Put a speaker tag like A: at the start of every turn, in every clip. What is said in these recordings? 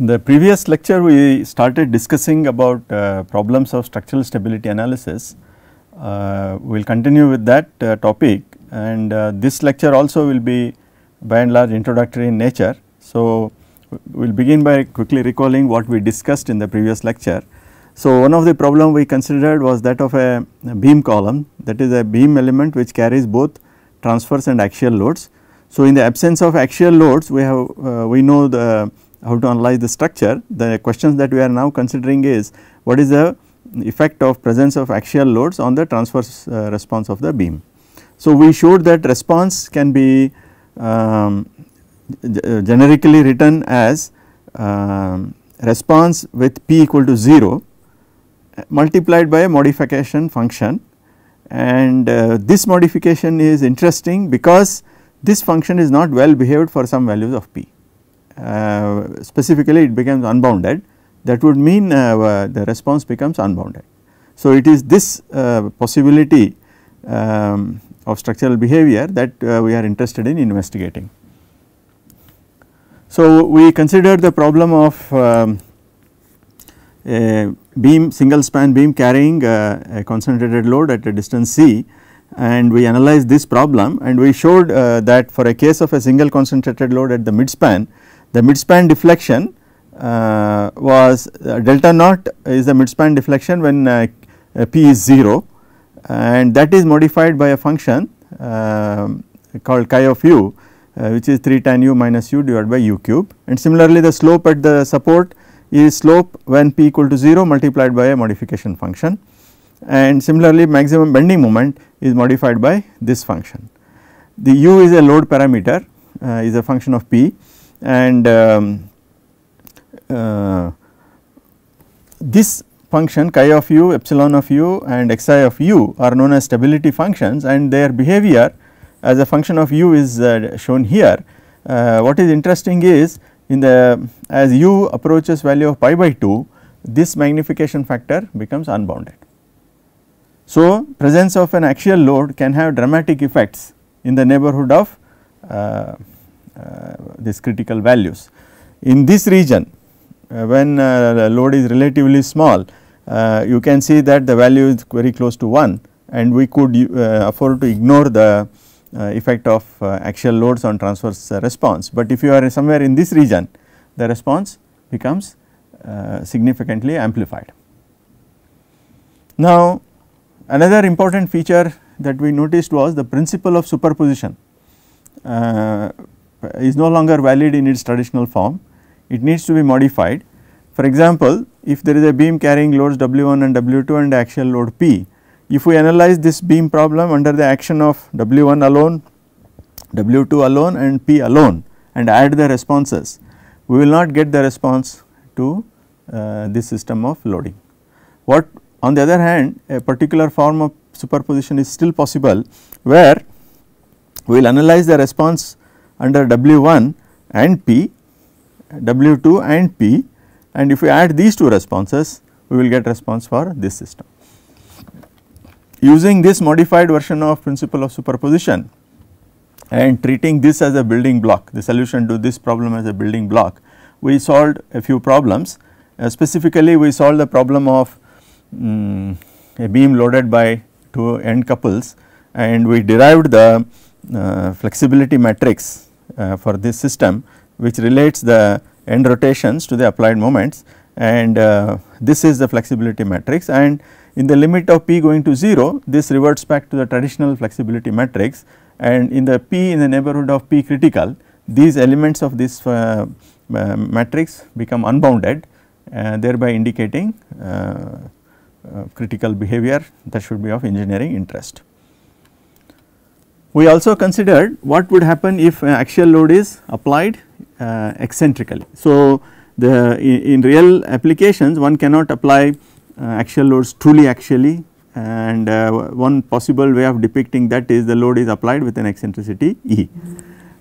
A: In the previous lecture, we started discussing about uh, problems of structural stability analysis. Uh, we will continue with that uh, topic and uh, this lecture also will be by and large introductory in nature. So, we will begin by quickly recalling what we discussed in the previous lecture. So, one of the problem we considered was that of a beam column that is a beam element which carries both transverse and axial loads. So, in the absence of axial loads we have uh, we know the how to analyze the structure, the questions that we are now considering is what is the effect of presence of axial loads on the transverse uh, response of the beam. So, we showed that response can be um, uh, generically written as um, response with p equal to 0 uh, multiplied by a modification function and uh, this modification is interesting because this function is not well behaved for some values of p. Uh, specifically it becomes unbounded that would mean uh, uh, the response becomes unbounded. So, it is this possibility um, of structural behavior that we are interested in investigating. So, we considered the problem of um, a beam single span beam carrying a concentrated load at a distance c and we analyzed this problem and we showed uh, that for a case of a single concentrated load at the mid span the midspan deflection uh, was uh, delta naught is the midspan deflection when uh, uh, p is 0 and that is modified by a function um, called chi of u which is 3 tan u minus u divided by u cube and similarly the slope at the support is slope when p equal to 0 multiplied by a modification function and similarly maximum bending moment is modified by this function. The u is a load parameter uh, is a function of p and um, uh, this function chi of u, epsilon of u and xi of u are known as stability functions and their behavior as a function of u is uh, shown here. Uh, what is interesting is in the as u approaches value of pi by 2 this magnification factor becomes unbounded. So, presence of an axial load can have dramatic effects in the neighborhood of uh, uh, these critical values. In this region uh, when uh, load is relatively small you can see that the value is very close to 1 and we could afford to ignore the effect of axial loads on transverse response. But if you are somewhere in this region the response becomes significantly amplified. Now another important feature that we noticed was the principle of superposition uh, uh, is no longer valid in its traditional form, it needs to be modified. For example, if there is a beam carrying loads W1 and W2 and axial load P, if we analyze this beam problem under the action of W1 alone, W2 alone and P alone and add the responses, we will not get the response to uh, this system of loading. What on the other hand a particular form of superposition is still possible where we will analyze the response under W1 and P, W2 and P and if we add these two responses we will get response for this system. Using this modified version of principle of superposition and treating this as a building block, the solution to this problem as a building block, we solved a few problems. Uh, specifically we solved the problem of um, a beam loaded by two end couples and we derived the uh, flexibility matrix uh, for this system which relates the end rotations to the applied moments and uh, this is the flexibility matrix and in the limit of p going to 0 this reverts back to the traditional flexibility matrix and in the p in the neighborhood of p critical these elements of this uh, uh, matrix become unbounded uh, thereby indicating uh, critical behavior that should be of engineering interest. We also considered what would happen if uh, axial load is applied uh, eccentrically. So, the in, in, real applications one cannot apply uh, axial loads truly axially and uh, one possible way of depicting that is the load is applied with an eccentricity E.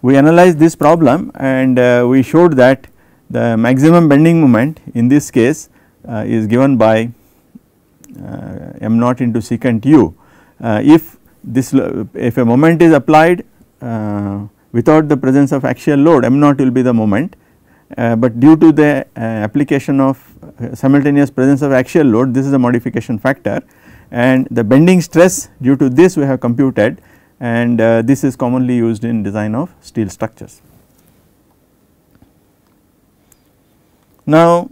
A: We analyzed this problem and uh, we showed that the maximum bending moment in this case uh, is given by m naught into secant u if this if a moment is applied uh, without the presence of axial load m naught will be the moment uh, but due to the uh, application of uh, simultaneous presence of axial load this is a modification factor and the bending stress due to this we have computed and uh, this is commonly used in design of steel structures. Now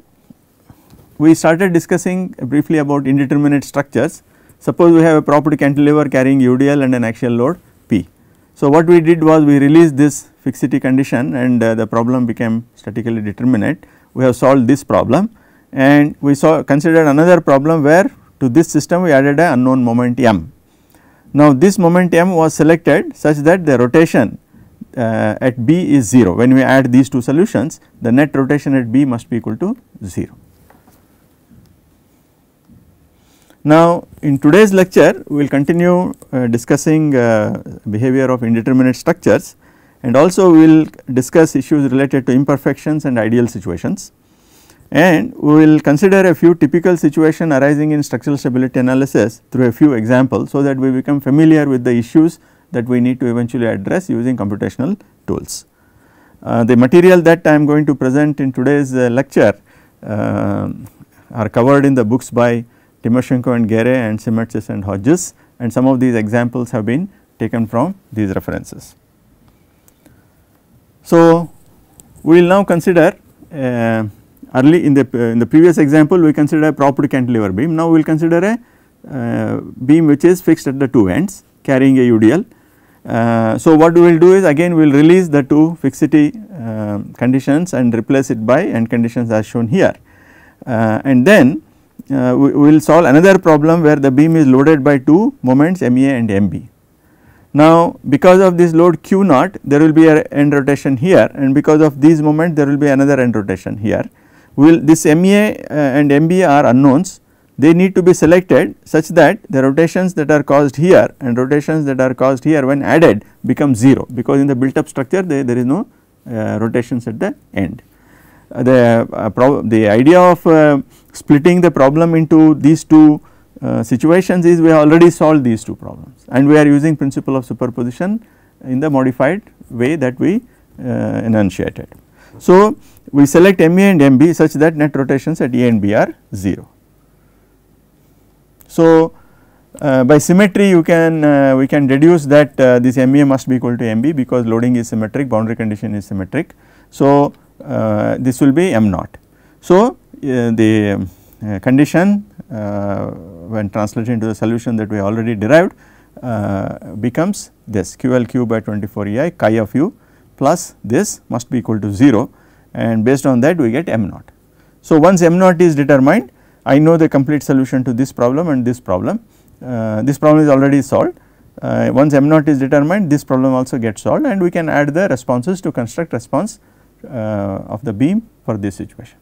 A: we started discussing briefly about indeterminate structures Suppose we have a property cantilever carrying UDL and an axial load P. So, what we did was we released this fixity condition and uh, the problem became statically determinate. We have solved this problem and we saw considered another problem where to this system we added an unknown moment m. Now, this moment m was selected such that the rotation uh, at B is 0. When we add these two solutions, the net rotation at B must be equal to 0. Now in today's lecture we will continue uh, discussing uh, behavior of indeterminate structures and also we will discuss issues related to imperfections and ideal situations and we will consider a few typical situations arising in structural stability analysis through a few examples so that we become familiar with the issues that we need to eventually address using computational tools. Uh, the material that I am going to present in today's uh, lecture uh, are covered in the books by Timoshenko and Gere and Simetsis and Hodges and some of these examples have been taken from these references. So, we will now consider uh, early in the, uh, in the previous example we consider a property cantilever beam, now we will consider a uh, beam which is fixed at the two ends carrying a UDL. Uh, so, what we will do is again we will release the two fixity uh, conditions and replace it by end conditions as shown here uh, and then uh, we, will solve another problem where the beam is loaded by two moments MA and MB. Now because of this load Q naught there will be an end rotation here and because of these moments there will be another end rotation here. Will this MA uh, and MB are unknowns they need to be selected such that the rotations that are caused here and rotations that are caused here when added become 0 because in the built up structure they, there is no uh, rotations at the end. Uh, the, uh, the idea of uh, splitting the problem into these two uh, situations is we have already solved these two problems and we are using principle of superposition in the modified way that we uh, enunciated. So, we select MA and MB such that net rotations at A and B are 0. So, uh, by symmetry you can uh, we can deduce that uh, this MA must be equal to MB because loading is symmetric boundary condition is symmetric. So, uh, this will be M naught. So, uh, the uh, condition uh, when translated into the solution that we already derived becomes this QLQ by 24 EI chi of u plus this must be equal to 0 and based on that we get m naught. So once m naught is determined I know the complete solution to this problem and this problem. Uh, this problem is already solved. Uh, once m naught is determined this problem also gets solved and we can add the responses to construct response uh, of the beam for this situation.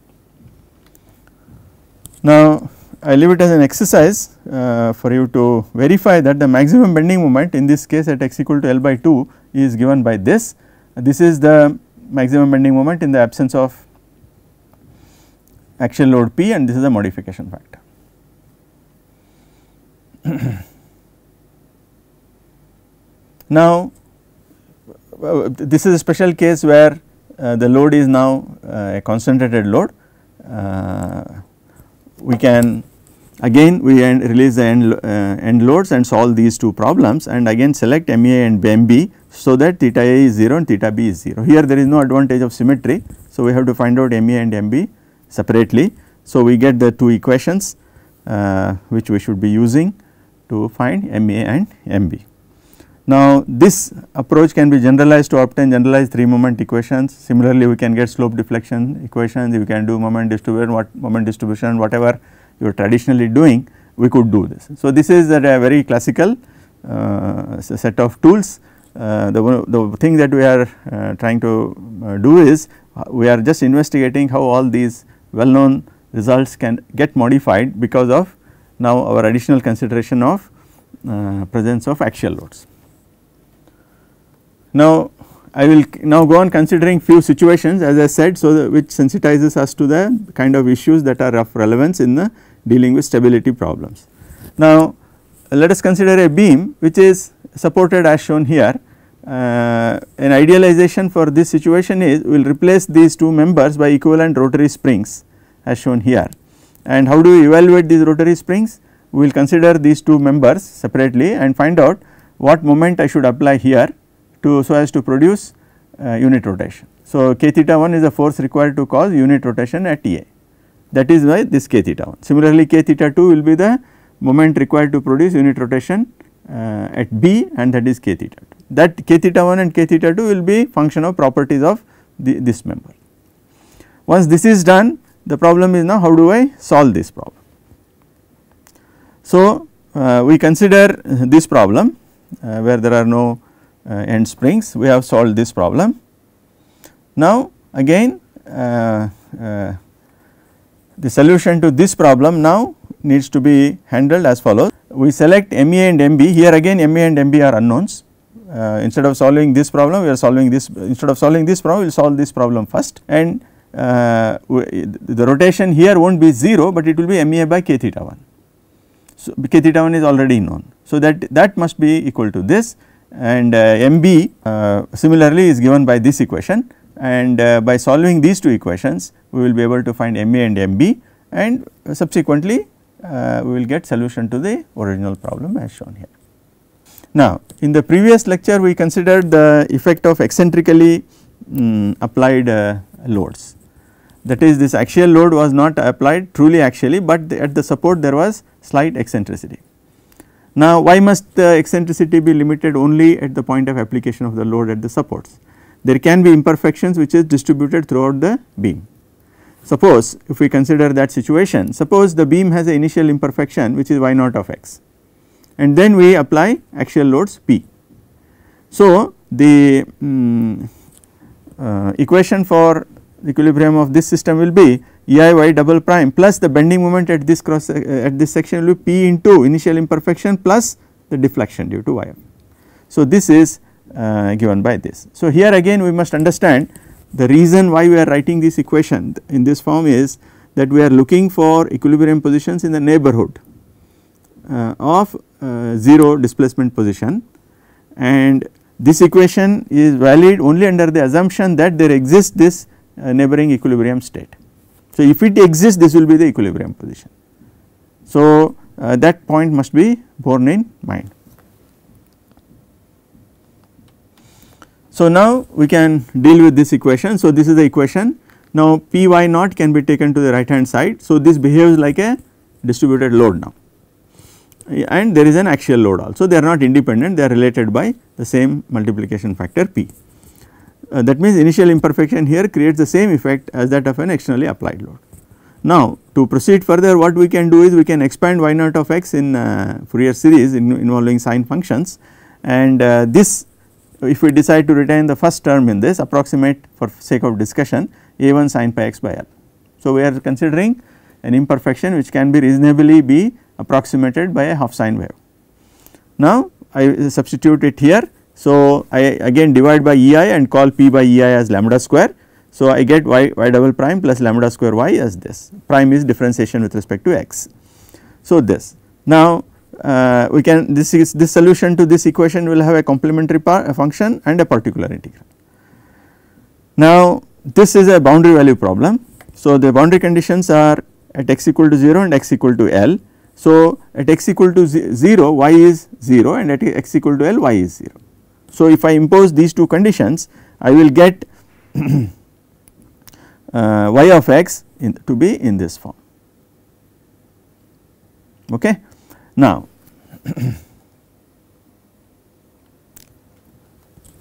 A: Now, I leave it as an exercise uh, for you to verify that the maximum bending moment in this case at x equal to L by 2 is given by this. This is the maximum bending moment in the absence of axial load P and this is the modification factor. now, uh, this is a special case where uh, the load is now uh, a concentrated load uh, we can again we release the end, uh, end loads and solve these two problems and again select ma and BMB so that theta A is 0 and theta B is 0. Here there is no advantage of symmetry so we have to find out ma and MB separately. So we get the two equations uh, which we should be using to find ma and MB. Now, this approach can be generalized to obtain generalized 3 moment equations. Similarly, we can get slope deflection equations, you can do moment distribution, what moment distribution, whatever you are traditionally doing, we could do this. So, this is a, very classical uh, set of tools. Uh, the, the thing that we are uh, trying to uh, do is uh, we are just investigating how all these well known results can get modified because of now our additional consideration of uh, presence of axial loads. Now I will now go on considering few situations as I said so which sensitizes us to the kind of issues that are of relevance in the dealing with stability problems. Now let us consider a beam which is supported as shown here uh, an idealization for this situation is we will replace these two members by equivalent rotary springs as shown here. And how do we evaluate these rotary springs? We will consider these two members separately and find out what moment I should apply here to so as to produce uh, unit rotation. So, k theta 1 is the force required to cause unit rotation at TA that is why this k theta 1. Similarly, k theta 2 will be the moment required to produce unit rotation uh, at B and that is k theta 2. That k theta 1 and k theta 2 will be function of properties of the, this member. Once this is done the problem is now how do I solve this problem. So, uh, we consider this problem uh, where there are no uh, end springs we have solved this problem. Now again uh, uh, the solution to this problem now needs to be handled as follows. We select MA and MB here again MA and MB are unknowns uh, instead of solving this problem we are solving this instead of solving this problem we will solve this problem first and uh, the rotation here will not be 0 but it will be MA by k theta 1. So, k theta 1 is already known so that that must be equal to this and uh, MB uh, similarly is given by this equation and uh, by solving these two equations we will be able to find MA and MB and subsequently we will get solution to the original problem as shown here. Now in the previous lecture we considered the effect of eccentrically um, applied uh, loads that is this axial load was not applied truly axially but the, at the support there was slight eccentricity. Now why must the eccentricity be limited only at the point of application of the load at the supports? There can be imperfections which is distributed throughout the beam. Suppose if we consider that situation, suppose the beam has an initial imperfection which is y naught of x and then we apply axial loads p. So the um, uh, equation for equilibrium of this system will be EIY double prime plus the bending moment at this cross uh, at this section will be P into initial imperfection plus the deflection due to YF. So this is uh, given by this. So here again we must understand the reason why we are writing this equation in this form is that we are looking for equilibrium positions in the neighborhood uh, of uh, 0 displacement position and this equation is valid only under the assumption that there exists this uh, neighboring equilibrium state. So, if it exists this will be the equilibrium position. So, uh, that point must be borne in mind. So, now we can deal with this equation. So, this is the equation now P y naught can be taken to the right hand side. So, this behaves like a distributed load now and there is an axial load also they are not independent they are related by the same multiplication factor P. Uh, that means initial imperfection here creates the same effect as that of an externally applied load. Now to proceed further what we can do is we can expand y naught of x in uh, Fourier series in involving sine functions and uh, this if we decide to retain the first term in this approximate for sake of discussion a1 sine pi x by l. So we are considering an imperfection which can be reasonably be approximated by a half sine wave. Now I substitute it here so, I again divide by EI and call P by EI as lambda square. So, I get y, y double prime plus lambda square y as this prime is differentiation with respect to x. So, this now uh, we can this is this solution to this equation will have a complementary a function and a particular integral. Now, this is a boundary value problem. So, the boundary conditions are at x equal to 0 and x equal to L. So, at x equal to 0 y is 0 and at x equal to L y is 0. So, if I impose these two conditions I will get uh, y of x in, to be in this form okay. Now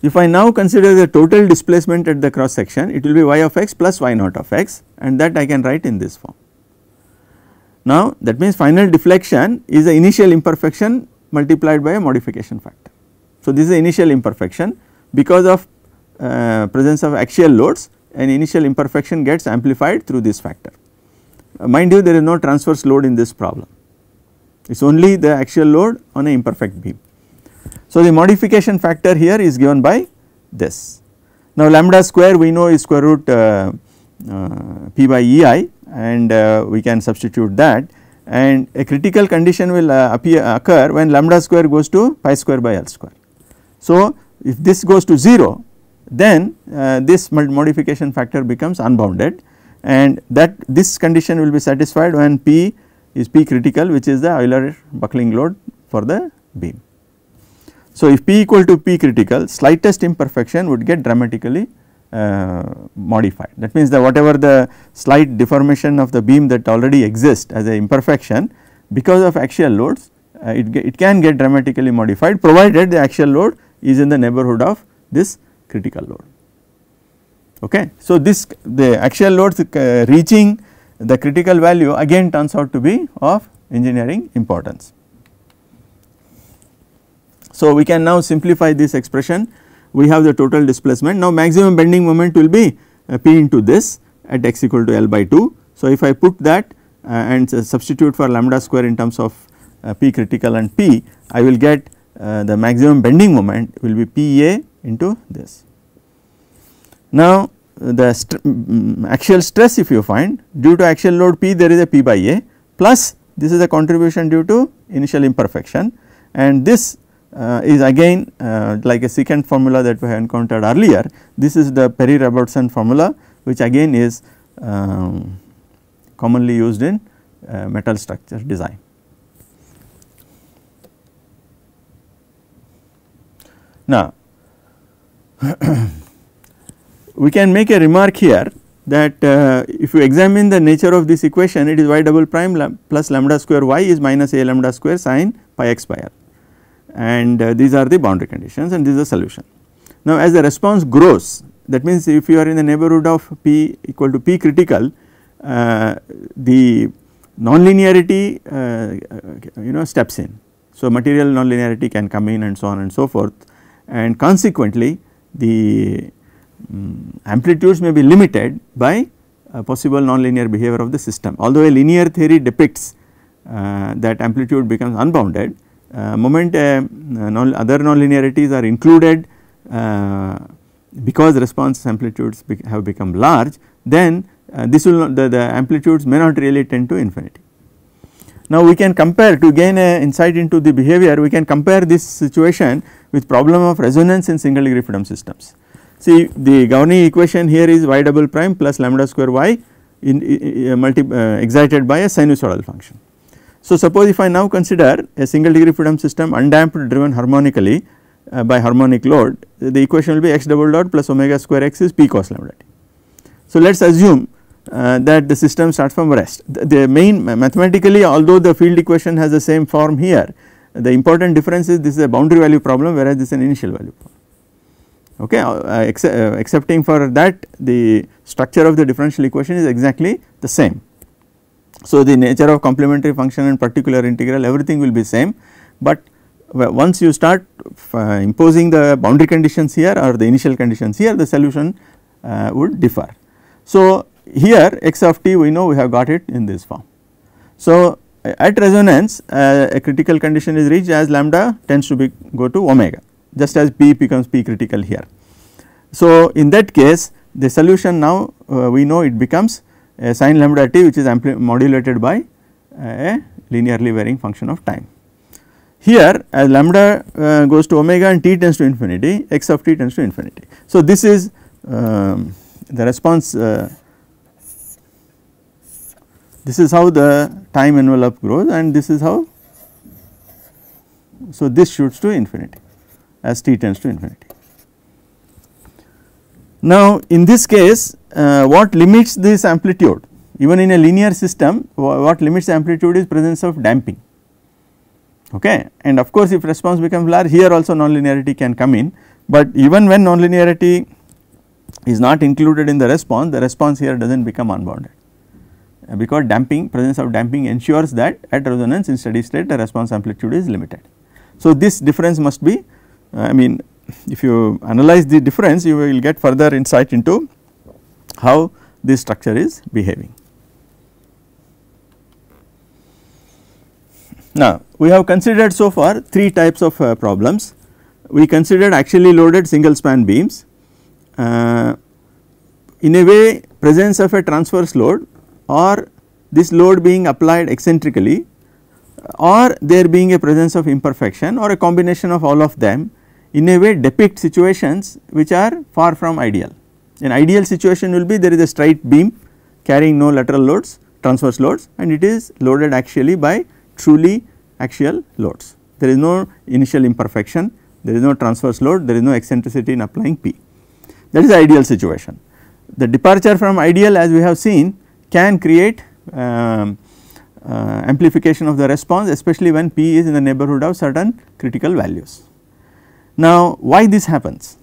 A: if I now consider the total displacement at the cross section it will be y of x plus y naught of x and that I can write in this form. Now that means final deflection is the initial imperfection multiplied by a modification factor. So, this is initial imperfection because of uh, presence of axial loads and initial imperfection gets amplified through this factor. Uh, mind you there is no transverse load in this problem, it is only the axial load on an imperfect beam. So, the modification factor here is given by this. Now, lambda square we know is square root uh, uh p by ei and uh, we can substitute that and a critical condition will uh, appear occur when lambda square goes to pi square by L square. So, if this goes to 0 then uh, this modification factor becomes unbounded and that this condition will be satisfied when P is P critical which is the Euler buckling load for the beam. So, if P equal to P critical slightest imperfection would get dramatically uh, modified that means that whatever the slight deformation of the beam that already exists as an imperfection because of axial loads uh, it, it can get dramatically modified provided the axial load is in the neighborhood of this critical load. Okay. So, this the axial loads uh, reaching the critical value again turns out to be of engineering importance. So, we can now simplify this expression we have the total displacement now maximum bending moment will be uh, p into this at x equal to L by 2. So, if I put that uh, and substitute for lambda square in terms of p critical and p I will get uh, the maximum bending moment will be Pa into this. Now, the st mm, axial stress if you find due to axial load P there is a P by A plus this is a contribution due to initial imperfection and this uh, is again uh, like a secant formula that we have encountered earlier. This is the Perry Robertson formula which again is um, commonly used in uh, metal structure design. Now, we can make a remark here that uh, if you examine the nature of this equation it is y double prime lam plus lambda square y is minus a lambda square sine pi x pi r and uh, these are the boundary conditions and this is the solution. Now as the response grows that means if you are in the neighborhood of p equal to p critical uh, the nonlinearity uh, uh you know steps in. So material nonlinearity can come in and so on and so forth and consequently the um, amplitudes may be limited by possible nonlinear behavior of the system. Although a linear theory depicts uh, that amplitude becomes unbounded, uh, moment uh, non other nonlinearities are included uh, because response amplitudes be have become large, then uh, this will not, the, the amplitudes may not really tend to infinity. Now we can compare to gain a insight into the behavior we can compare this situation with problem of resonance in single degree freedom systems. See the governing equation here is y double prime plus lambda square y in, multi, uh, excited by a sinusoidal function. So suppose if I now consider a single degree freedom system undamped driven harmonically uh, by harmonic load the equation will be x double dot plus omega square x is p cos lambda t. So let us assume uh, that the system starts from rest. The, the, main mathematically although the field equation has the same form here the important difference is this is a boundary value problem whereas this is an initial value problem okay uh, uh, excepting uh, for that the structure of the differential equation is exactly the same. So the nature of complementary function and particular integral everything will be same but once you start uh, imposing the boundary conditions here or the initial conditions here the solution uh, would differ. So here x of t we know we have got it in this form. So, at resonance uh, a critical condition is reached as lambda tends to be go to omega just as p becomes p critical here. So, in that case the solution now uh, we know it becomes a sine lambda t which is modulated by uh, a linearly varying function of time. Here as lambda uh, goes to omega and t tends to infinity x of t tends to infinity. So, this is um, the response uh, this is how the time envelope grows and this is how, so this shoots to infinity as t tends to infinity. Now in this case uh, what limits this amplitude even in a linear system what limits amplitude is presence of damping okay and of course if response becomes large here also nonlinearity can come in but even when nonlinearity is not included in the response the response here does not become unbounded because damping presence of damping ensures that at resonance in steady state the response amplitude is limited. So, this difference must be uh, I mean if you analyze the difference you will get further insight into how this structure is behaving. Now we have considered so far 3 types of uh, problems. We considered actually loaded single span beams. Uh, in a way presence of a transverse load or this load being applied eccentrically or there being a presence of imperfection or a combination of all of them in a way depict situations which are far from ideal. An ideal situation will be there is a straight beam carrying no lateral loads transverse loads and it is loaded axially by truly axial loads. There is no initial imperfection, there is no transverse load, there is no eccentricity in applying P. That is the ideal situation. The departure from ideal as we have seen can create um, uh, amplification of the response especially when p is in the neighborhood of certain critical values. Now why this happens?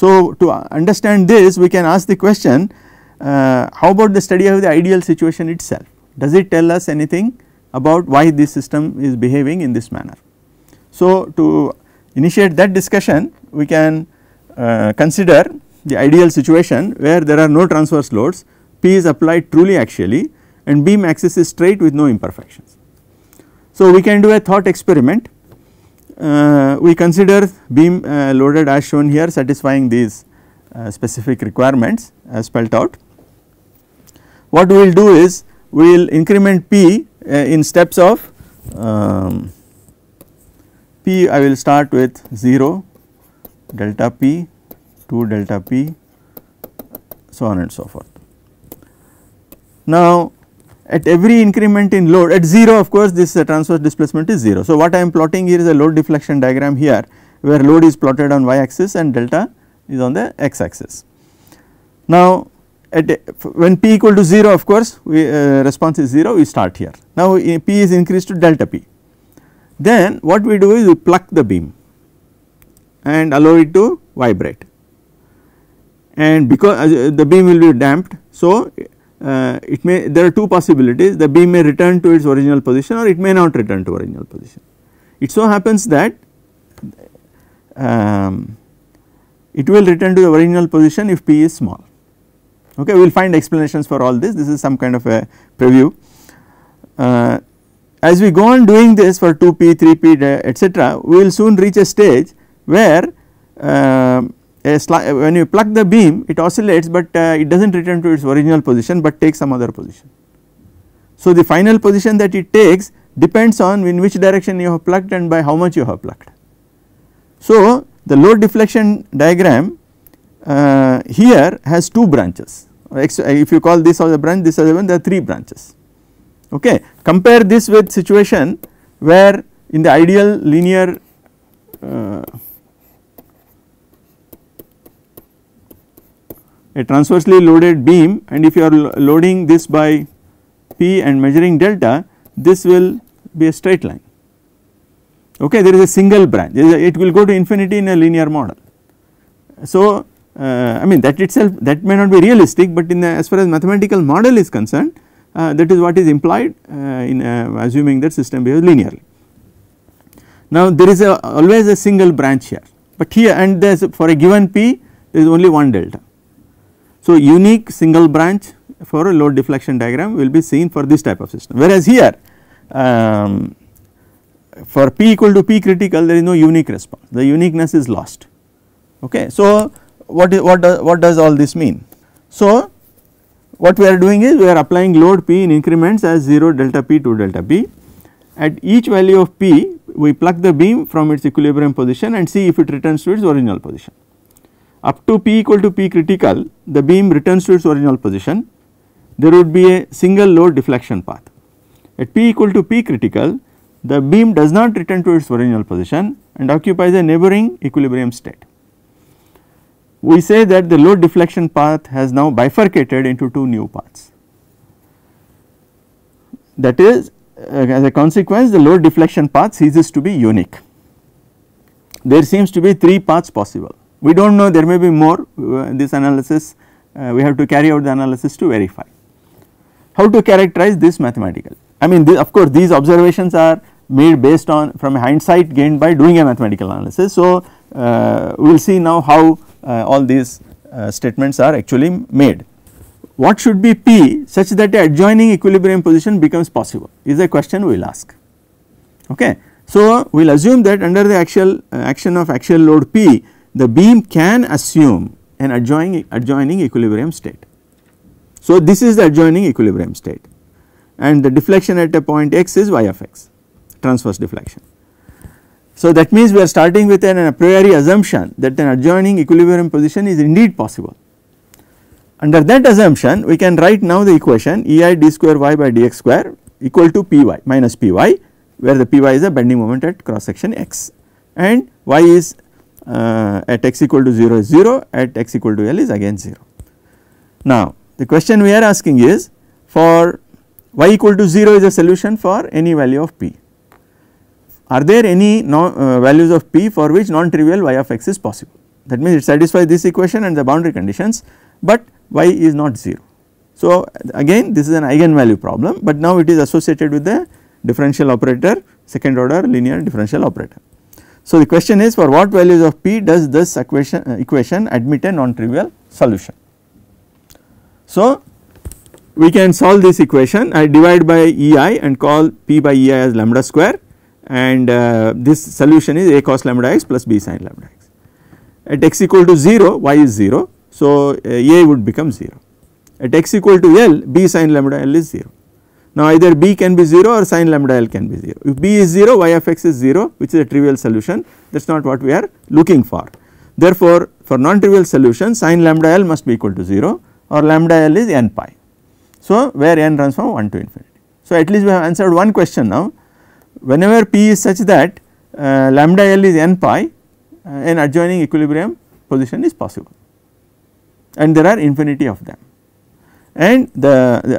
A: So to understand this we can ask the question uh, how about the study of the ideal situation itself does it tell us anything about why this system is behaving in this manner. So to initiate that discussion we can uh, consider the ideal situation where there are no transverse loads P is applied truly axially and beam axis is straight with no imperfections. So we can do a thought experiment. Uh, we consider beam uh, loaded as shown here satisfying these uh, specific requirements as spelt out. What we will do is we will increment P uh, in steps of um, P I will start with 0 delta P 2 delta P so on and so forth. Now at every increment in load at 0 of course this uh, transverse displacement is 0. So what I am plotting here is a load deflection diagram here where load is plotted on y axis and delta is on the x axis. Now at when p equal to 0 of course we, uh, response is 0 we start here. Now p is increased to delta p then what we do is we pluck the beam and allow it to vibrate and because uh, the beam will be damped so uh, it may there are two possibilities the beam may return to its original position or it may not return to original position. It so happens that um, it will return to the original position if p is small okay we will find explanations for all this this is some kind of a preview. Uh, as we go on doing this for 2p 3p etc we will soon reach a stage where um, when you plug the beam it oscillates but uh, it does not return to its original position but takes some other position. So, the final position that it takes depends on in which direction you have plugged and by how much you have plugged. So, the load deflection diagram uh, here has two branches if you call this as a branch this as a one there are three branches okay. Compare this with situation where in the ideal linear uh, a transversely loaded beam and if you are loading this by P and measuring delta this will be a straight line okay there is a single branch it will go to infinity in a linear model. So uh, I mean that itself that may not be realistic but in the, as far as mathematical model is concerned uh, that is what is implied uh, in uh, assuming that system behaves linearly. Now there is a, always a single branch here but here and there is for a given P there is only one delta so, unique single branch for a load deflection diagram will be seen for this type of system whereas here um, for p equal to p critical there is no unique response the uniqueness is lost okay. So what what does all this mean? So what we are doing is we are applying load p in increments as 0 delta p to delta p at each value of p we pluck the beam from its equilibrium position and see if it returns to its original position up to p equal to p critical the beam returns to its original position there would be a single load deflection path. At p equal to p critical the beam does not return to its original position and occupies a neighboring equilibrium state. We say that the load deflection path has now bifurcated into two new paths. That is uh, as a consequence the load deflection path ceases to be unique. There seems to be three paths possible we do not know there may be more uh, this analysis uh, we have to carry out the analysis to verify. How to characterize this mathematical I mean the, of course these observations are made based on from hindsight gained by doing a mathematical analysis. So uh, we will see now how all these statements are actually made what should be P such that the adjoining equilibrium position becomes possible is a question we will ask okay. So we will assume that under the actual uh, action of axial load P the beam can assume an adjoining, adjoining equilibrium state. So, this is the adjoining equilibrium state and the deflection at a point x is y of x transverse deflection. So, that means we are starting with an, an a priori assumption that an adjoining equilibrium position is indeed possible. Under that assumption we can write now the equation EI d square y by dx square equal to Py minus Py where the Py is a bending moment at cross section x and y is uh, at x equal to 0 is 0 at x equal to L is again 0. Now the question we are asking is for y equal to 0 is a solution for any value of p. Are there any no, uh, values of p for which non trivial y of x is possible that means it satisfies this equation and the boundary conditions but y is not 0. So again this is an eigenvalue problem but now it is associated with the differential operator second order linear differential operator. So, the question is for what values of p does this equation, uh, equation admit a non-trivial solution. So, we can solve this equation I divide by EI and call p by EI as lambda square and uh, this solution is a cos lambda x plus b sin lambda x. At x equal to 0 y is 0 so uh, a would become 0 at x equal to l b sin lambda l is 0 now, either b can be 0 or sin lambda l can be 0. If b is 0 y of x is 0 which is a trivial solution that is not what we are looking for. Therefore, for non trivial solution sin lambda l must be equal to 0 or lambda l is n pi. So, where n runs from 1 to infinity. So, at least we have answered one question now whenever p is such that uh, lambda l is n pi uh, an adjoining equilibrium position is possible and there are infinity of them and the,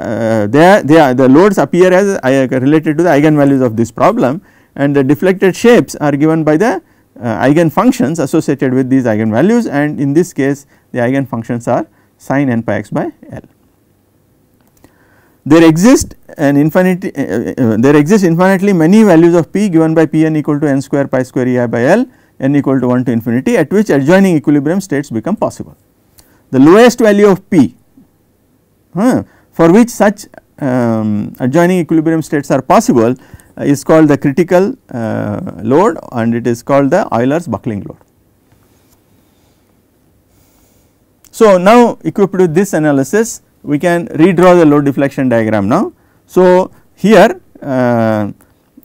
A: uh, they, are, they are the loads appear as uh, related to the eigenvalues of this problem and the deflected shapes are given by the uh, eigenfunctions associated with these eigenvalues and in this case the eigenfunctions are sine n pi x by L. There exist an infinity uh, uh, uh, there exist infinitely many values of p given by p n equal to n square pi square e i by L n equal to 1 to infinity at which adjoining equilibrium states become possible. The lowest value of p uh, for which such um, adjoining equilibrium states are possible uh, is called the critical uh, load and it is called the Euler's buckling load. So, now equipped with this analysis we can redraw the load deflection diagram now. So, here uh,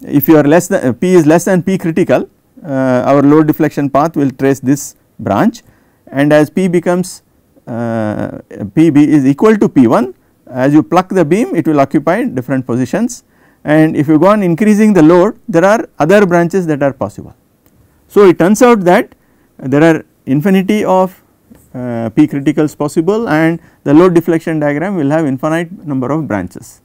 A: if you are less than uh, P is less than P critical uh, our load deflection path will trace this branch and as P becomes uh, PB is equal to P1 as you pluck the beam it will occupy different positions and if you go on increasing the load there are other branches that are possible. So it turns out that there are infinity of uh, P criticals possible and the load deflection diagram will have infinite number of branches.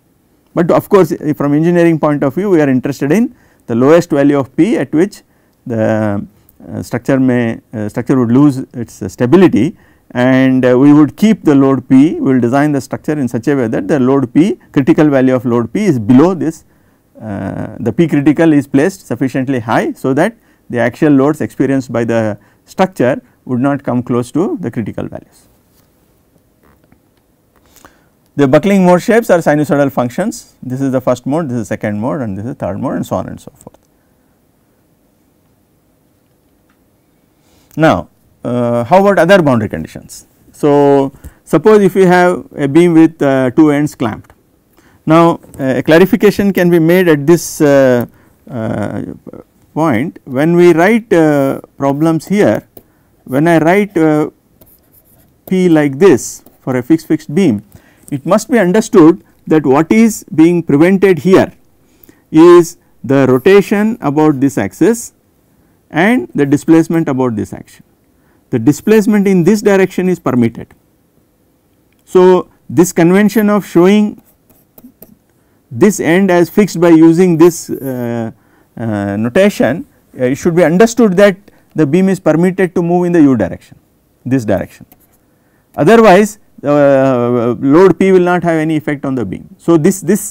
A: But of course from engineering point of view we are interested in the lowest value of P at which the uh, structure may uh, structure would lose its stability and uh, we would keep the load P, we will design the structure in such a way that the load P critical value of load P is below this uh, the P critical is placed sufficiently high so that the axial loads experienced by the structure would not come close to the critical values. The buckling mode shapes are sinusoidal functions this is the first mode, this is second mode and this is third mode and so on and so forth. Now uh, how about other boundary conditions. So, suppose if we have a beam with uh, two ends clamped. Now uh, a clarification can be made at this uh, uh, point when we write problems here when I write P like this for a fixed fixed beam it must be understood that what is being prevented here is the rotation about this axis and the displacement about this action the displacement in this direction is permitted. So, this convention of showing this end as fixed by using this uh, uh, notation uh, it should be understood that the beam is permitted to move in the u direction this direction otherwise uh, load p will not have any effect on the beam. So, this this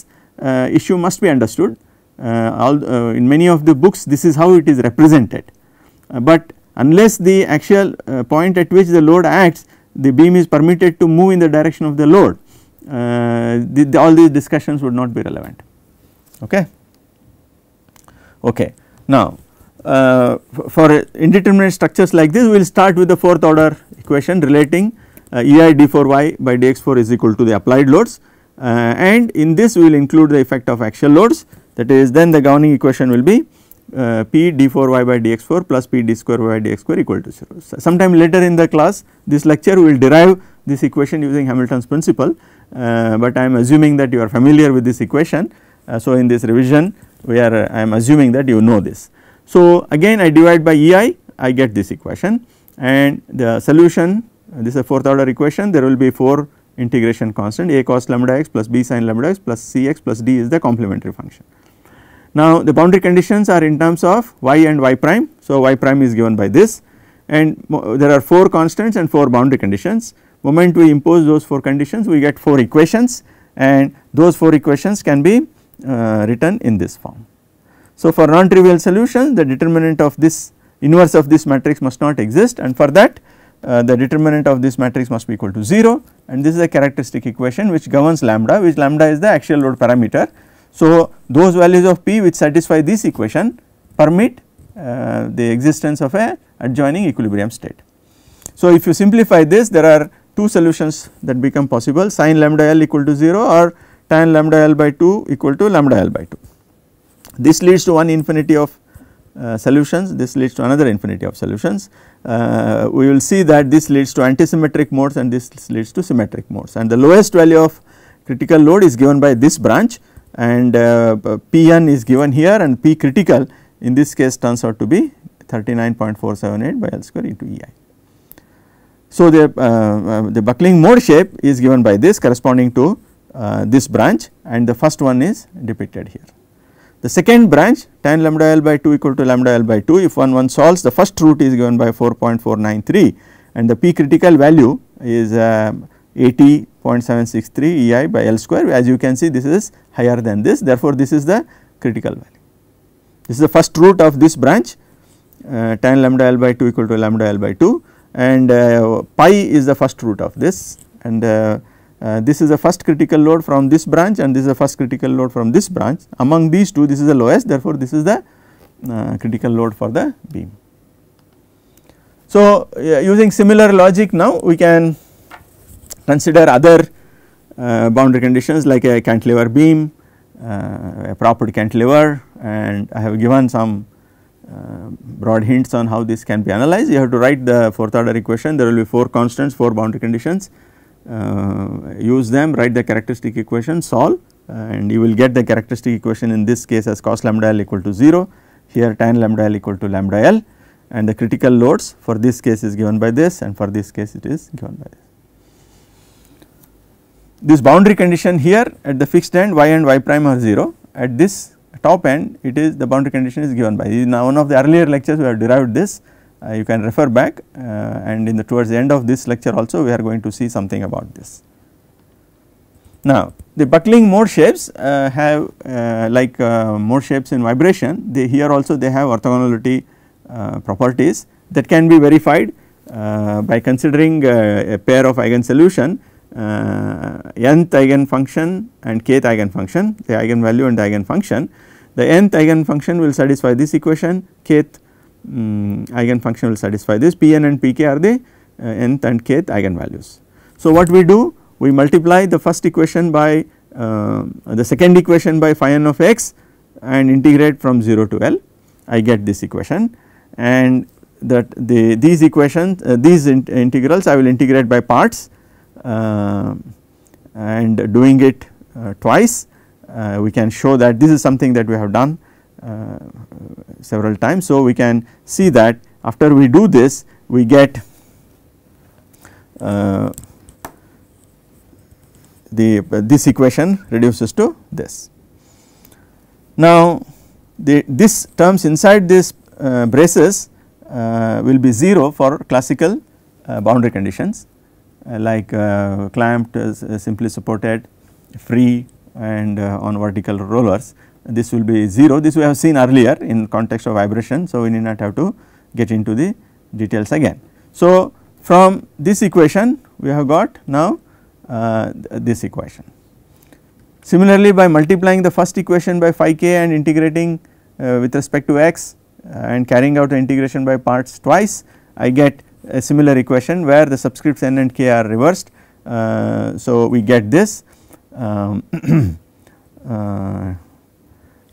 A: uh, issue must be understood uh, all, in many of the books this is how it is represented but unless the actual uh, point at which the load acts the beam is permitted to move in the direction of the load uh, the, the, all these discussions would not be relevant okay okay now uh, for indeterminate structures like this we will start with the fourth order equation relating uh, ei d4y by dx4 is equal to the applied loads uh, and in this we will include the effect of axial loads that is then the governing equation will be uh, p d4y by dx4 plus p d square y by dx2 equal to 0. So, sometime later in the class this lecture we will derive this equation using Hamilton's principle, uh, but I am assuming that you are familiar with this equation. Uh, so, in this revision we are uh, I am assuming that you know this. So, again I divide by ei I get this equation and the solution uh, this is a fourth order equation there will be 4 integration constant a cos lambda x plus b sin lambda x plus c x plus d is the complementary function. Now, the boundary conditions are in terms of y and y prime. So, y prime is given by this and there are 4 constants and 4 boundary conditions. Moment we impose those 4 conditions we get 4 equations and those 4 equations can be uh, written in this form. So, for non trivial solution the determinant of this inverse of this matrix must not exist and for that uh, the determinant of this matrix must be equal to 0 and this is a characteristic equation which governs lambda which lambda is the axial load parameter so, those values of p which satisfy this equation permit uh, the existence of a adjoining equilibrium state. So, if you simplify this there are two solutions that become possible sin lambda l equal to 0 or tan lambda l by 2 equal to lambda l by 2. This leads to one infinity of uh, solutions this leads to another infinity of solutions. Uh, we will see that this leads to antisymmetric modes and this leads to symmetric modes and the lowest value of critical load is given by this branch and uh, Pn is given here and P critical in this case turns out to be 39.478 by L square into EI. So, the, uh, uh, the buckling mode shape is given by this corresponding to uh, this branch and the first one is depicted here. The second branch tan lambda L by 2 equal to lambda L by 2 if one one solves the first root is given by 4.493 and the p critical value is uh, 80.763 EI by L square as you can see this is higher than this therefore, this is the critical value. This is the first root of this branch uh, tan lambda L by 2 equal to lambda L by 2 and uh, pi is the first root of this and uh, uh this is the first critical load from this branch and this is the first critical load from this branch among these two this is the lowest therefore, this is the uh, critical load for the beam. So, uh, using similar logic now we can Consider other uh, boundary conditions like a cantilever beam, uh, a proper cantilever and I have given some uh, broad hints on how this can be analyzed. You have to write the fourth order equation, there will be 4 constants, 4 boundary conditions, uh, use them, write the characteristic equation, solve and you will get the characteristic equation in this case as cos lambda l equal to 0, here tan lambda l equal to lambda l and the critical loads for this case is given by this and for this case it is given by this this boundary condition here at the fixed end y and y prime are 0 at this top end it is the boundary condition is given by in one of the earlier lectures we have derived this uh, you can refer back uh, and in the towards the end of this lecture also we are going to see something about this. Now the buckling more shapes uh, have uh, like uh, shapes in vibration they here also they have orthogonality uh, properties that can be verified uh, by considering a pair of eigen solution uh, nth eigenfunction and kth eigenfunction the eigenvalue and the eigenfunction. The nth eigenfunction will satisfy this equation kth um, mm, eigenfunction will satisfy this Pn and Pk are the uh, nth and kth eigenvalues. So what we do we multiply the first equation by uh, the second equation by phi n of x and integrate from 0 to L I get this equation and that the these equations uh, these in integrals I will integrate by parts uh, and doing it uh, twice uh, we can show that this is something that we have done several times. So, we can see that after we do this we get uh, the uh, this equation reduces to this. Now the this terms inside this uh, braces will be 0 for classical boundary conditions uh, like uh, clamped, uh, simply supported, free and on vertical rollers this will be 0 this we have seen earlier in context of vibration. So, we need not have to get into the details again. So, from this equation we have got now uh, this equation. Similarly, by multiplying the first equation by phi k and integrating uh, with respect to x and carrying out the integration by parts twice I get a similar equation where the subscripts n and k are reversed. Uh, so, we get this. Um, uh,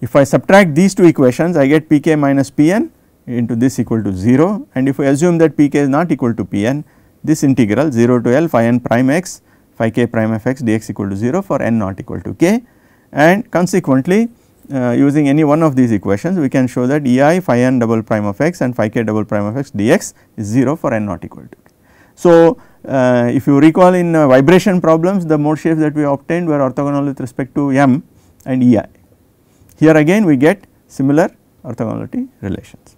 A: if I subtract these two equations I get pk minus pn into this equal to 0 and if we assume that pk is not equal to pn this integral 0 to l phi n prime x phi k prime f x dx equal to 0 for n not equal to k and consequently uh, using any one of these equations we can show that ei phi n double prime of x and phi k double prime of x dx is 0 for n not equal to k. So, uh, if you recall in uh, vibration problems the mode shapes that we obtained were orthogonal with respect to m and ei. Here again we get similar orthogonality relations.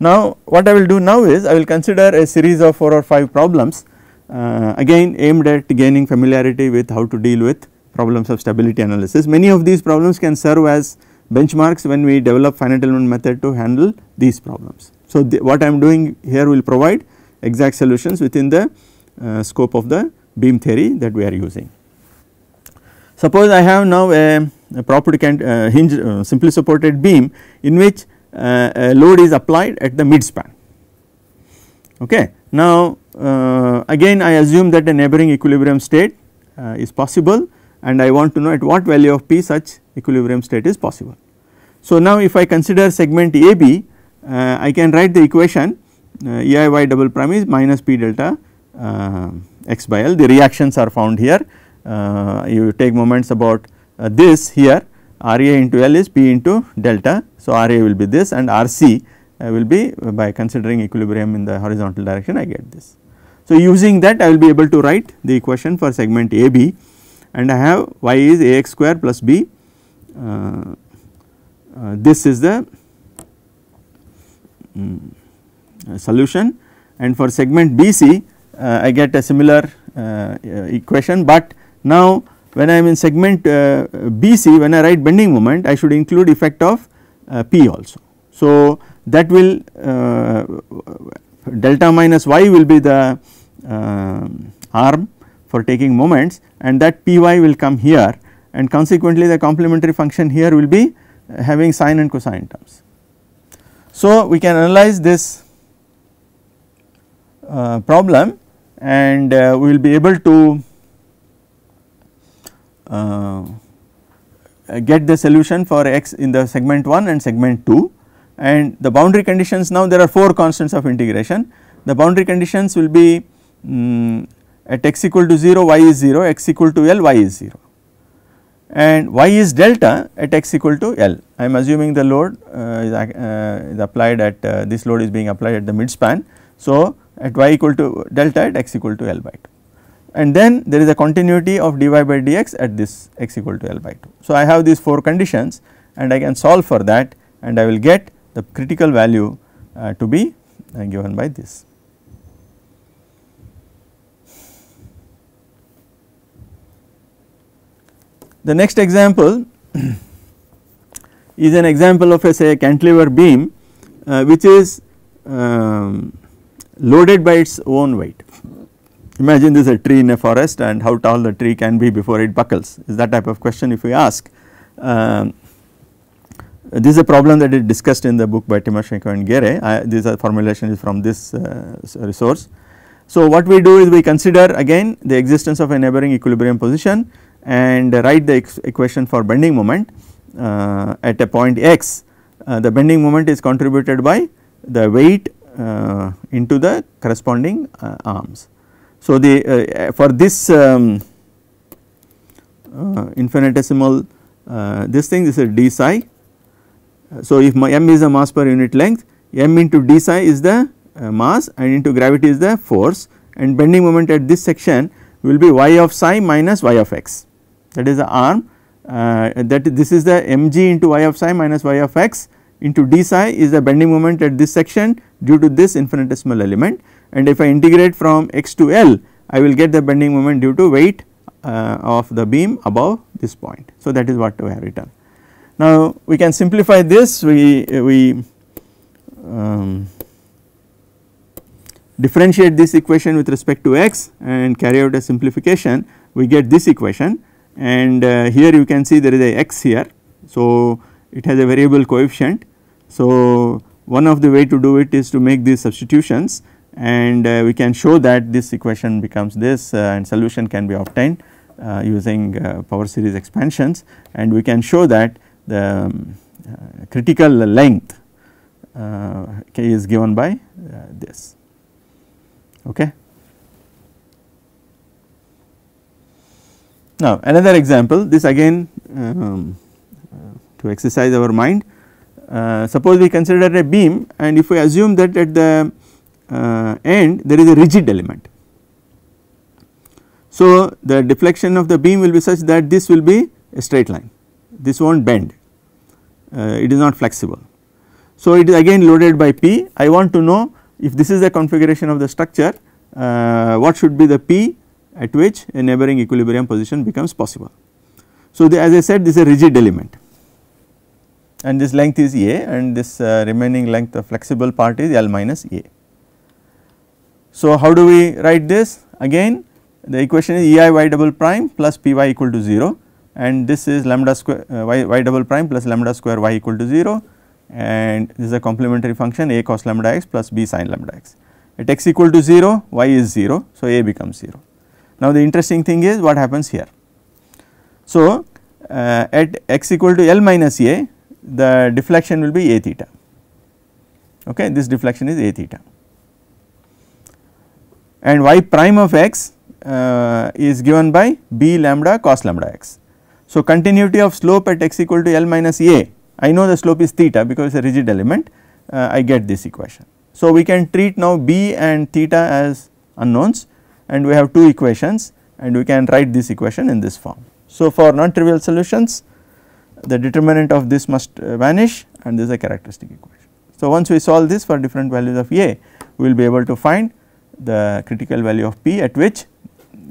A: Now what I will do now is I will consider a series of 4 or 5 problems uh, again aimed at gaining familiarity with how to deal with problems of stability analysis. Many of these problems can serve as benchmarks when we develop finite element method to handle these problems. So, the, what I am doing here will provide exact solutions within the uh, scope of the beam theory that we are using. Suppose I have now a, a property can uh, hinge uh, simply supported beam in which uh, a load is applied at the mid span. Okay. Now uh, again I assume that a neighboring equilibrium state uh, is possible and I want to know at what value of p such equilibrium state is possible. So, now if I consider segment AB uh, I can write the equation uh, EIY double prime is minus p delta uh, x by L the reactions are found here uh, you take moments about uh, this here RA into L is p into delta so RA will be this and RC uh, will be by considering equilibrium in the horizontal direction I get this. So, using that I will be able to write the equation for segment AB and I have y is ax square plus b uh, uh, this is the um, solution and for segment BC uh, I get a similar uh, equation but now when I am in segment uh, BC when I write bending moment I should include effect of uh, P also. So that will delta minus y will be the arm for taking moments and that Py will come here and consequently the complementary function here will be having sine and cosine terms. So we can analyze this uh, problem and uh, we will be able to uh, get the solution for x in the segment 1 and segment 2 and the boundary conditions now there are 4 constants of integration. The boundary conditions will be mm, at x equal to 0 y is 0 x equal to L y is 0 and y is delta at x equal to L. I am assuming the load uh, is, uh, is, applied at uh, this load is being applied at the mid span. So, at y equal to delta at x equal to L by 2 and then there is a continuity of dy by dx at this x equal to L by 2. So, I have these 4 conditions and I can solve for that and I will get the critical value uh, to be uh, given by this. The next example is an example of a say cantilever beam uh, which is um, loaded by its own weight. Imagine this is a tree in a forest and how tall the tree can be before it buckles is that type of question if we ask. Um, this is a problem that is discussed in the book by Timoshenko and Gere. I, this uh, formulation is from this uh, resource. So, what we do is we consider again the existence of a neighboring equilibrium position and write the equation for bending moment uh, at a point x uh, the bending moment is contributed by the weight uh, into the corresponding uh, arms. So, the uh, for this um, uh, infinitesimal this thing this is d psi. So, if my m is the mass per unit length m into d psi is the mass and into gravity is the force and bending moment at this section will be y of psi minus y of x that is the arm uh, that this is the mg into y of psi minus y of x into d psi is the bending moment at this section due to this infinitesimal element and if I integrate from x to L I will get the bending moment due to weight uh, of the beam above this point. So, that is what we have written. Now, we can simplify this we, we um, differentiate this equation with respect to x and carry out a simplification we get this equation and uh, here you can see there is a x here. So, it has a variable coefficient. So, one of the way to do it is to make these substitutions and uh, we can show that this equation becomes this uh, and solution can be obtained uh, using uh, power series expansions and we can show that the um, uh, critical length k is given by this okay. Now another example this again um, to exercise our mind uh, suppose we consider a beam and if we assume that at the uh, end there is a rigid element. So the deflection of the beam will be such that this will be a straight line this will not bend uh, it is not flexible. So it is again loaded by P I want to know if this is the configuration of the structure uh, what should be the P at which a neighboring equilibrium position becomes possible. So, the, as I said this is a rigid element and this length is A and this uh, remaining length of flexible part is L minus A. So, how do we write this again the equation is EI y double prime plus Py equal to 0 and this is lambda square uh, y, y double prime plus lambda square y equal to 0 and this is a complementary function A cos lambda x plus B sin lambda x. At x equal to 0 y is 0 so A becomes 0. Now, the interesting thing is what happens here. So, uh, at x equal to L minus A the deflection will be A theta okay this deflection is A theta and y prime of x uh, is given by b lambda cos lambda x. So, continuity of slope at x equal to L minus A I know the slope is theta because it is a rigid element uh, I get this equation. So, we can treat now b and theta as unknowns and we have two equations and we can write this equation in this form. So, for non trivial solutions the determinant of this must uh, vanish and this is a characteristic equation. So, once we solve this for different values of A we will be able to find the critical value of P at which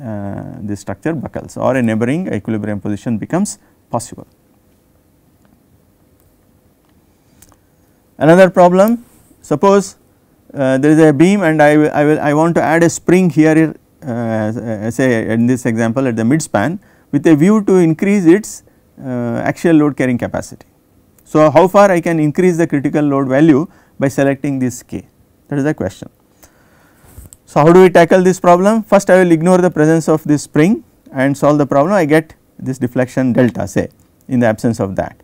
A: uh, this structure buckles or a neighboring equilibrium position becomes possible. Another problem suppose uh, there is a beam and I, will, I, will, I want to add a spring here uh, say in this example at the mid span with a view to increase its uh, axial load carrying capacity. So, how far I can increase the critical load value by selecting this k that is the question. So, how do we tackle this problem? First I will ignore the presence of this spring and solve the problem I get this deflection delta say in the absence of that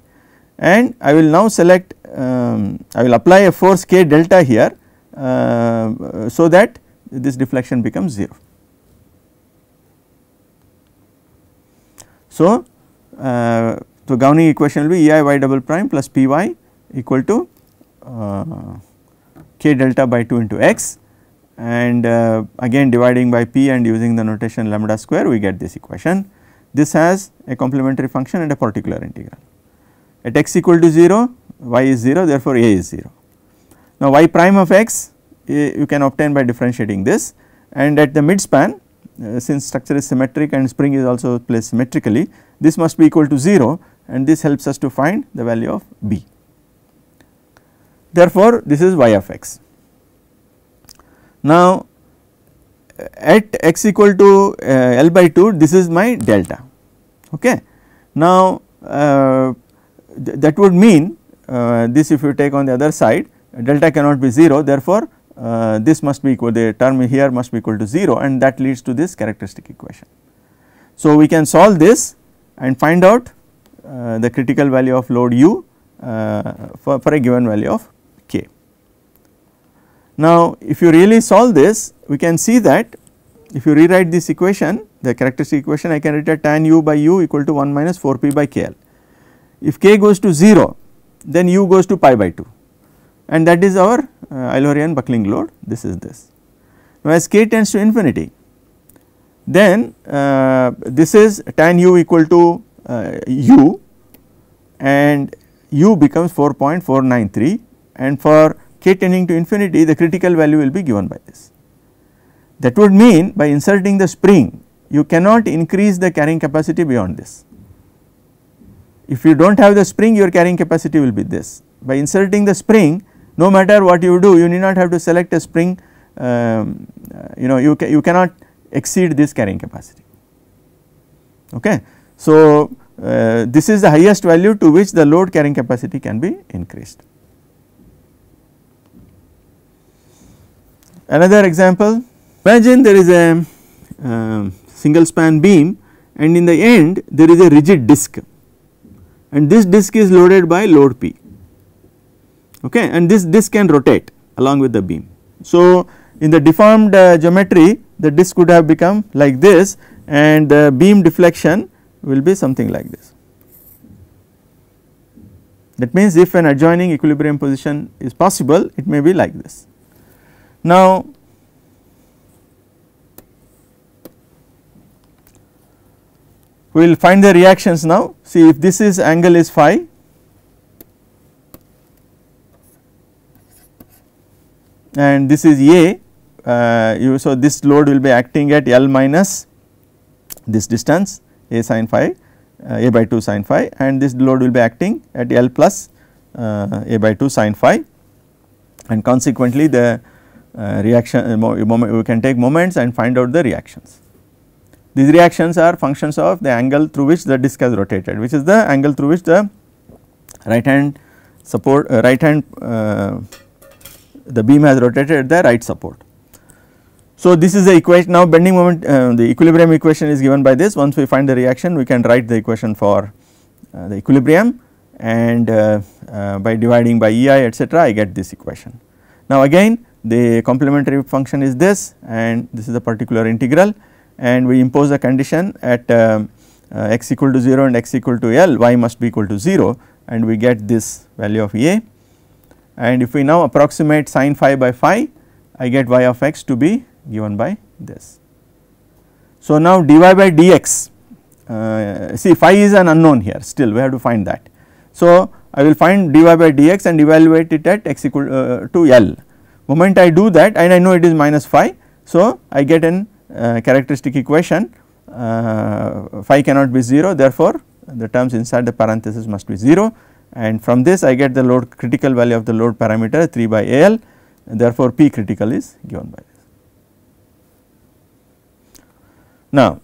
A: and I will now select um, I will apply a force k delta here uh, so that this deflection becomes 0. So, uh, governing equation will be Ei y double prime plus P y equal to uh, k delta by 2 into x and uh, again dividing by p and using the notation lambda square we get this equation. This has a complementary function and a particular integral. At x equal to 0 y is 0 therefore a is 0. Now y prime of x eh, you can obtain by differentiating this and at the mid span uh, since structure is symmetric and spring is also placed symmetrically this must be equal to 0 and this helps us to find the value of b. Therefore, this is y of x. Now, uh, at x equal to uh, L by 2 this is my delta. Okay. Now, uh, th that would mean uh, this if you take on the other side delta cannot be 0 therefore, uh, this must be equal the term here must be equal to 0 and that leads to this characteristic equation. So, we can solve this and find out uh, the critical value of load u uh, for, for a given value of k. Now, if you really solve this we can see that if you rewrite this equation the characteristic equation I can write a tan u by u equal to 1 minus 4 p by k l. If k goes to 0 then u goes to pi by 2 and that is our uh, Eulerian buckling load this is this. Now, as k tends to infinity then uh, this is tan u equal to uh, u and u becomes 4.493 and for k tending to infinity the critical value will be given by this. That would mean by inserting the spring you cannot increase the carrying capacity beyond this. If you do not have the spring your carrying capacity will be this. By inserting the spring no matter what you do you need not have to select a spring um, uh, you know you, ca you cannot exceed this carrying capacity okay. So uh, this is the highest value to which the load carrying capacity can be increased. Another example imagine there is a uh, single span beam and in the end there is a rigid disc and this disc is loaded by load P okay and this disc can rotate along with the beam. So in the deformed uh, geometry the disc would have become like this and the beam deflection will be something like this. That means if an adjoining equilibrium position is possible it may be like this. Now we will find the reactions now see if this is angle is phi and this is A uh, you, so this load will be acting at L minus this distance A sin phi uh, A by 2 sin phi and this load will be acting at L plus uh, A by 2 sin phi and consequently the uh, reaction uh, moment we can take moments and find out the reactions. These reactions are functions of the angle through which the disc has rotated which is the angle through which the right hand support uh, right hand the beam has rotated the right support. So, this is the equation now bending moment uh, the equilibrium equation is given by this once we find the reaction we can write the equation for uh, the equilibrium and uh, uh by dividing by EI etc. I get this equation. Now again the complementary function is this and this is the particular integral and we impose a condition at um, uh, x equal to 0 and x equal to L y must be equal to 0 and we get this value of EA and if we now approximate sine phi by phi I get y of x to be given by this. So now dy by dx uh, see phi is an unknown here still we have to find that. So I will find dy by dx and evaluate it at x equal uh, to L moment I do that and I know it is minus phi so I get an uh, characteristic equation uh, phi cannot be 0 therefore the terms inside the parenthesis must be 0 and from this I get the load critical value of the load parameter 3 by AL therefore P critical is given by this. Now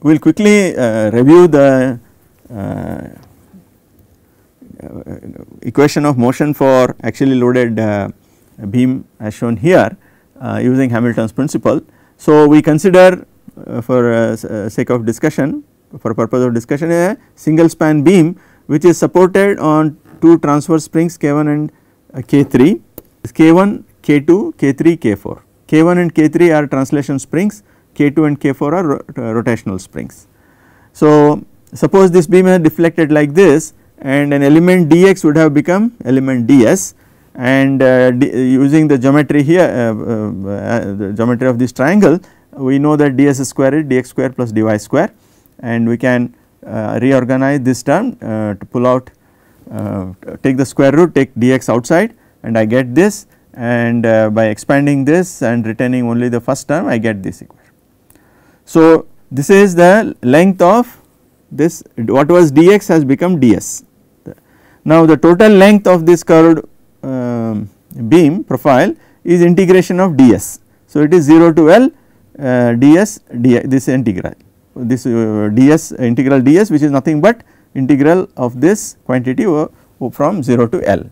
A: we will quickly uh, review the uh, uh, equation of motion for actually loaded uh, beam as shown here uh, using Hamilton's principle. So we consider uh, for sake of discussion for purpose of discussion a single span beam which is supported on two transverse springs K1 and K3, K1, K2, K3, K4. K1 and K3 are translation springs, K2 and K4 are uh, rotational springs. So, suppose this beam had deflected like this and an element dx would have become element ds and uh, using the geometry here, uh, uh, the geometry of this triangle, we know that ds square is dx square plus dy square and we can uh, reorganize this term uh, to pull out uh, take the square root take dx outside and I get this and by expanding this and retaining only the first term I get this equation. So this is the length of this what was dx has become ds. Now the total length of this curved um, beam profile is integration of ds. So it is 0 to L uh, ds, ds this integral this uh, ds uh, integral ds which is nothing but integral of this quantity from 0 to L.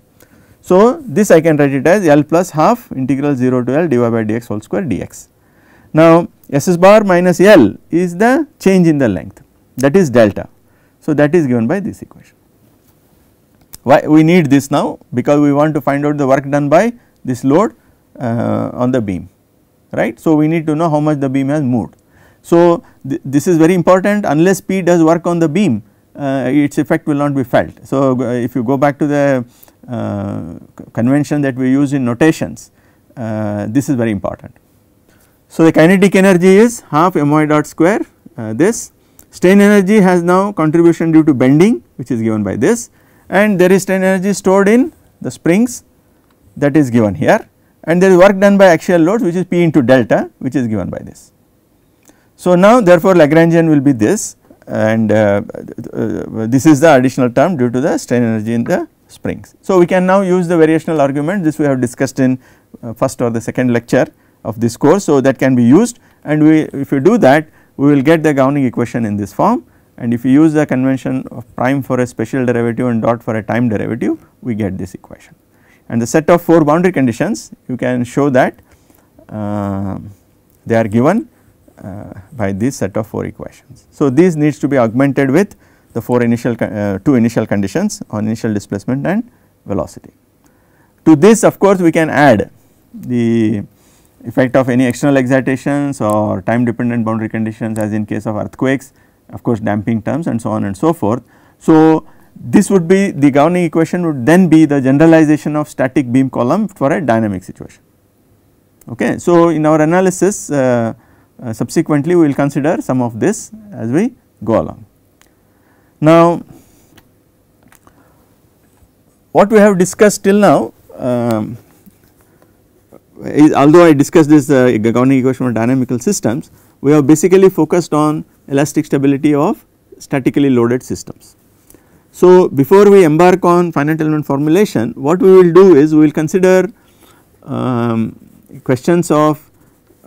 A: So, this I can write it as L plus half integral 0 to L divided by dx whole square dx. Now, SS bar minus L is the change in the length that is delta. So, that is given by this equation. Why we need this now because we want to find out the work done by this load uh, on the beam right. So, we need to know how much the beam has moved. So, th this is very important unless P does work on the beam uh, its effect will not be felt. So, if you go back to the uh, convention that we use in notations uh, this is very important. So, the kinetic energy is half m y dot square uh, this strain energy has now contribution due to bending which is given by this and there is strain energy stored in the springs that is given here and there is work done by axial loads which is P into delta which is given by this. So, now therefore Lagrangian will be this and uh, uh, this is the additional term due to the strain energy in the springs. So, we can now use the variational argument this we have discussed in uh, first or the second lecture of this course. So, that can be used and we if you do that we will get the governing equation in this form and if you use the convention of prime for a special derivative and dot for a time derivative we get this equation. And the set of 4 boundary conditions you can show that uh, they are given uh, by this set of 4 equations. So, these needs to be augmented with the 4 initial uh, two initial conditions on initial displacement and velocity. To this of course, we can add the effect of any external excitations or time dependent boundary conditions as in case of earthquakes of course damping terms and so on and so forth. So, this would be the governing equation would then be the generalization of static beam column for a dynamic situation. Okay. So, in our analysis uh, uh, subsequently we will consider some of this as we go along. Now, what we have discussed till now um, is, although I discussed this uh, governing equation for dynamical systems we have basically focused on elastic stability of statically loaded systems. So, before we embark on finite element formulation what we will do is we will consider um, questions of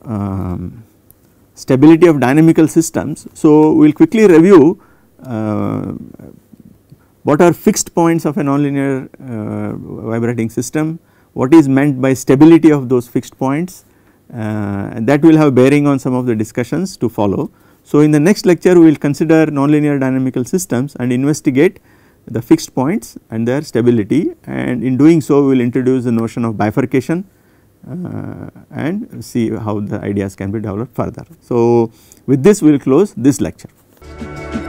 A: um, stability of dynamical systems. So, we will quickly review uh, what are fixed points of a nonlinear uh, vibrating system, what is meant by stability of those fixed points uh, and that will have bearing on some of the discussions to follow. So, in the next lecture we will consider nonlinear dynamical systems and investigate the fixed points and their stability and in doing so we will introduce the notion of bifurcation uh, and see how the ideas can be developed further. So, with this we will close this lecture.